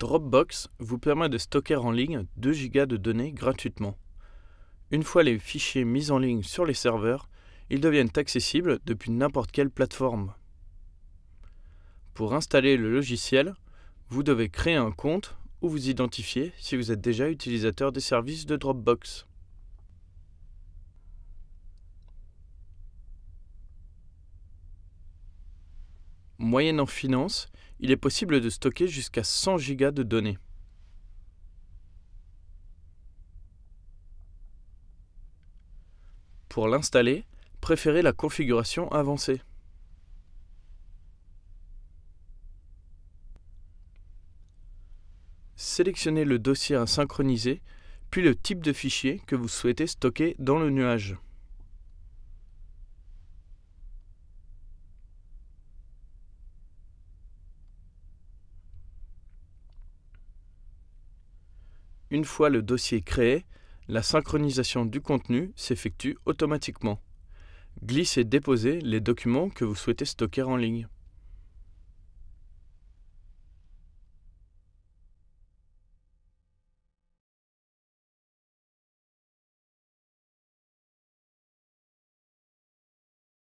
Dropbox vous permet de stocker en ligne 2 Go de données gratuitement. Une fois les fichiers mis en ligne sur les serveurs, ils deviennent accessibles depuis n'importe quelle plateforme. Pour installer le logiciel, vous devez créer un compte ou vous identifier si vous êtes déjà utilisateur des services de Dropbox. Moyenne en finance, il est possible de stocker jusqu'à 100 Go de données. Pour l'installer, préférez la configuration avancée. Sélectionnez le dossier à synchroniser, puis le type de fichier que vous souhaitez stocker dans le nuage. Une fois le dossier créé, la synchronisation du contenu s'effectue automatiquement. Glissez-déposez les documents que vous souhaitez stocker en ligne.